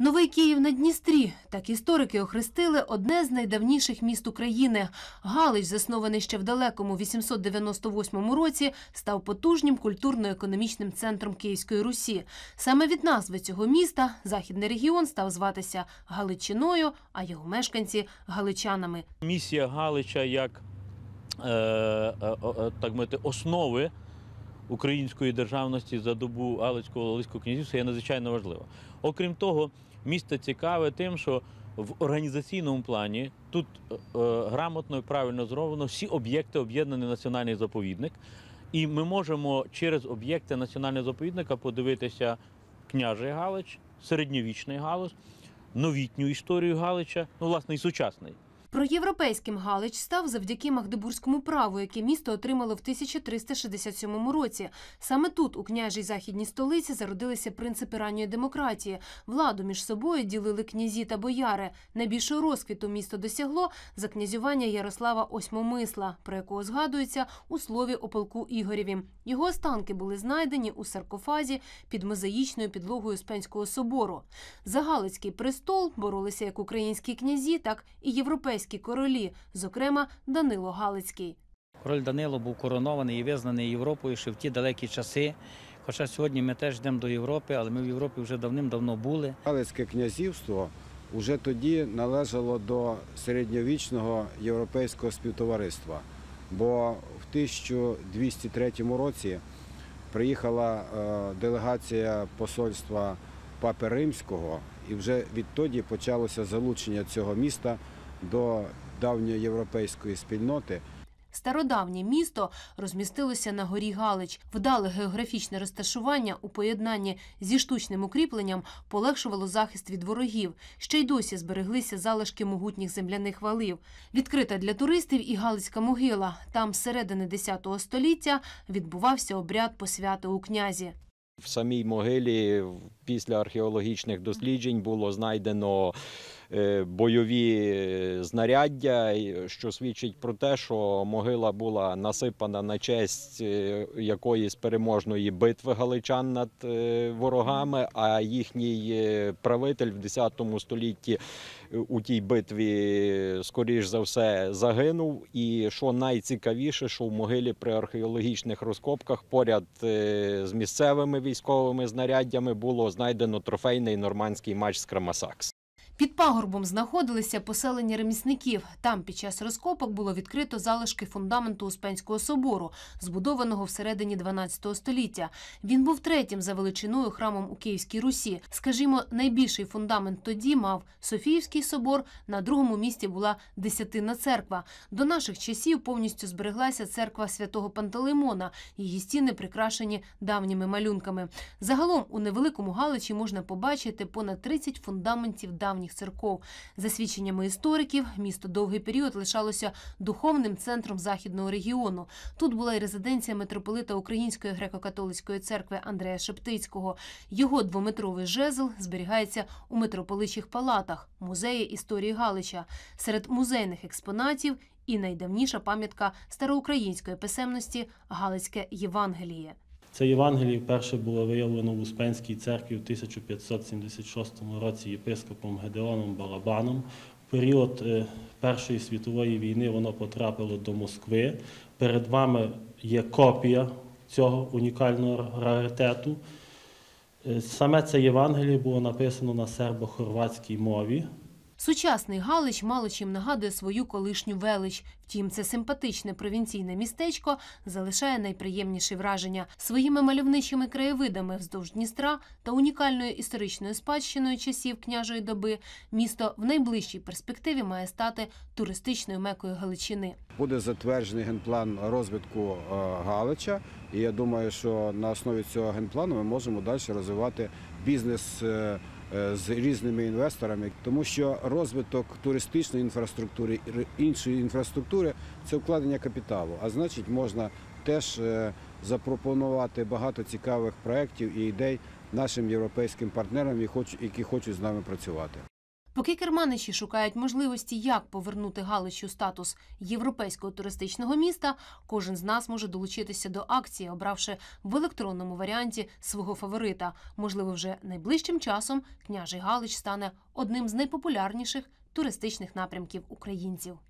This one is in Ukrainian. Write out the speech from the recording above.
Новий Київ на Дністрі так історики охрестили одне з найдавніших міст України. Галич, заснований ще в далекому 898 році, став потужнім культурно-економічним центром Київської Русі. Саме від назви цього міста західний регіон став зватися Галичиною, а його мешканці Галичанами. Місія Галича як е, е, е, так мовити, основи. Української державності за добу Галицького Лиського князівства є надзвичайно важлива. Окрім того, місто цікаве тим, що в організаційному плані тут е, е грамотно і правильно зроблено всі об'єкти об'єднані національний заповідник, і ми можемо через об'єкти національного заповідника подивитися княжий Галич, середньовічний Галич, новітню історію Галича, ну власне і сучасний. Проєвропейським Галич став завдяки Магдебурзькому праву, яке місто отримало в 1367 році. Саме тут, у княжій західній столиці, зародилися принципи ранньої демократії. Владу між собою ділили князі та бояри. Найбільшого розквіту місто досягло за князювання Ярослава Осьмомисла, про якого згадується у слові о полку Ігорєві. Його останки були знайдені у саркофазі під мозаїчною підлогою Успенського собору. За Галицький престол боролися як українські князі, так і європейські єврейські королі, зокрема Данило Галицький. Король Данило був коронований і визнаний Європою ще в ті далекі часи. Хоча сьогодні ми теж йдемо до Європи, але ми в Європі вже давним-давно були. Галицьке князівство вже тоді належало до середньовічного європейського співтовариства, бо в 1203 році приїхала е, делегація посольства Папи Римського, і вже відтоді почалося залучення цього міста до давньої європейської спільноти. Стародавнє місто розмістилося на горі Галич. Вдале географічне розташування у поєднанні зі штучним укріпленням полегшувало захист від ворогів. Ще й досі збереглися залишки могутніх земляних валів. Відкрита для туристів і Галицька могила. Там, з середини 10 століття, відбувався обряд посвяти у князі. В самій могилі після археологічних досліджень було знайдено. Е, бойові е, знаряддя, е, що свідчить про те, що могила була насипана на честь якоїсь переможної битви галичан над ворогами. А їхній правитель в 10 столітті у тій битві, скоріш за все, загинув. І що найцікавіше, що в могилі при археологічних розкопках поряд з місцевими військовими знаряддями було знайдено трофейний нормандський матч з Крамасакс. Під пагорбом знаходилися поселення ремісників. Там під час розкопок було відкрито залишки фундаменту Успенського собору, збудованого всередині 12 століття. Він був третім за величиною храмом у Київській Русі. Скажімо, найбільший фундамент тоді мав Софіївський собор. На другому місці була Десятина церква. До наших часів повністю збереглася церква святого Пантелеймона. Її стіни прикрашені давніми малюнками. Загалом у невеликому Галичі можна побачити понад 30 фундаментів давніх давніх церков. За свідченнями істориків, місто довгий період лишалося духовним центром західного регіону. Тут була і резиденція митрополита Української греко-католицької церкви Андрея Шептицького. Його двометровий жезл зберігається у митрополичих палатах, музеї історії Галича. Серед музейних експонатів і найдавніша пам'ятка староукраїнської писемності Галицьке Євангеліє. Це Євангеліє вперше було виявлено в Успенській церкві в 1576 році єпископом Гедеоном Балабаном. В період е, Першої світової війни воно потрапило до Москви. Перед вами є копія цього унікального раритету. Е, саме це Євангеліє було написано на сербо-хорватській мові. Сучасний Галич мало чим нагадує свою колишню велич. Втім, це симпатичне провінційне містечко залишає найприємніші враження своїми мальовничими краєвидами вздовж Дністра та унікальною історичною спадщиною часів княжої доби. Місто в найближчій перспективі має стати туристичною мекою Галичини. Буде затверджений генплан розвитку е, Галича, і я думаю, що на основі цього генплану ми можемо далі розвивати бізнес. Е, Е, з різними інвесторами, тому що розвиток туристичної інфраструктури і іншої інфраструктури це вкладення капіталу, а значить, можна теж е, запропонувати багато цікавих проєктів і ідей нашим європейським партнерам, які хочуть з нами працювати. Поки керманичі шукають можливості, як повернути Галичу статус європейського туристичного міста, кожен з нас може долучитися до акції, обравши в електронному варіанті свого фаворита. Можливо, вже найближчим часом княжий Галич стане одним з найпопулярніших туристичних напрямків українців.